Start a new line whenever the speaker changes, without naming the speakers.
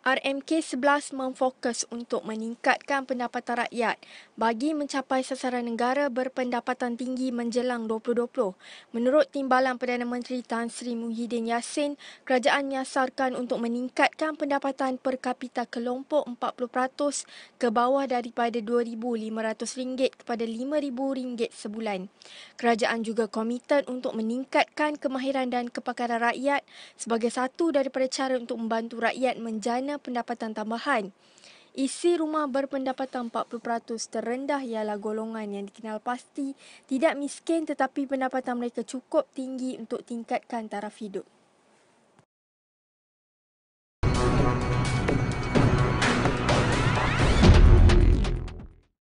RMK 11 memfokus untuk meningkatkan pendapatan rakyat bagi mencapai sasaran negara berpendapatan tinggi menjelang 2020. Menurut Timbalan Perdana Menteri Tan Sri Muhyiddin Yassin, kerajaan menyasarkan untuk meningkatkan pendapatan per kapita kelompok 40% ke bawah daripada RM2,500 kepada RM5,000 sebulan. Kerajaan juga komited untuk meningkatkan kemahiran dan kepakaran rakyat sebagai satu daripada cara untuk membantu rakyat menjana menerima pendapatan tambahan. Isi rumah berpendapatan 40% terendah ialah golongan yang dikenal pasti tidak miskin tetapi pendapatan mereka cukup tinggi untuk tingkatkan taraf hidup.